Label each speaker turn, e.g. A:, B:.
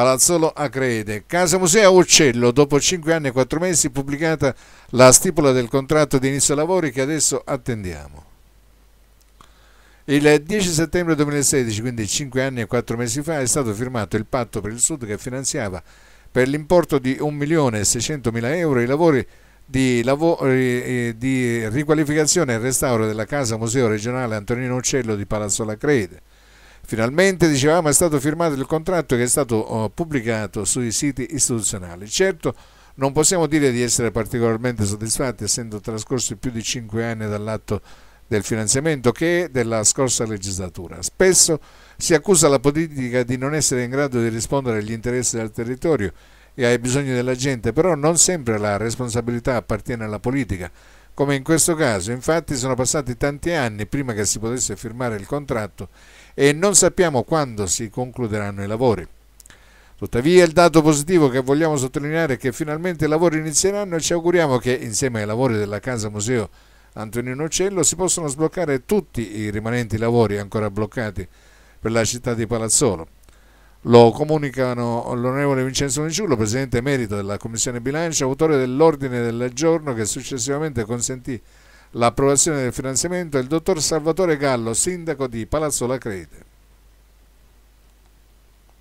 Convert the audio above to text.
A: Palazzolo Acrede. Casa Museo Uccello, dopo 5 anni e 4 mesi pubblicata la stipula del contratto di inizio lavori che adesso attendiamo. Il 10 settembre 2016, quindi 5 anni e 4 mesi fa, è stato firmato il patto per il Sud che finanziava per l'importo di 1.600.000 euro i lavori di, lavori eh, di riqualificazione e restauro della Casa Museo regionale Antonino Uccello di Palazzo Lacrede Finalmente, dicevamo, è stato firmato il contratto che è stato oh, pubblicato sui siti istituzionali. Certo, non possiamo dire di essere particolarmente soddisfatti, essendo trascorsi più di cinque anni dall'atto del finanziamento che della scorsa legislatura. Spesso si accusa la politica di non essere in grado di rispondere agli interessi del territorio e ai bisogni della gente, però non sempre la responsabilità appartiene alla politica come in questo caso, infatti, sono passati tanti anni prima che si potesse firmare il contratto e non sappiamo quando si concluderanno i lavori. Tuttavia il dato positivo che vogliamo sottolineare è che finalmente i lavori inizieranno e ci auguriamo che insieme ai lavori della Casa Museo Antonino Cello si possano sbloccare tutti i rimanenti lavori ancora bloccati per la città di Palazzolo. Lo comunicano l'onorevole Vincenzo Niciullo, presidente emerito della Commissione Bilancio, autore dell'ordine del giorno che successivamente consentì l'approvazione del finanziamento, e il dottor Salvatore Gallo, sindaco di Palazzo La Crete.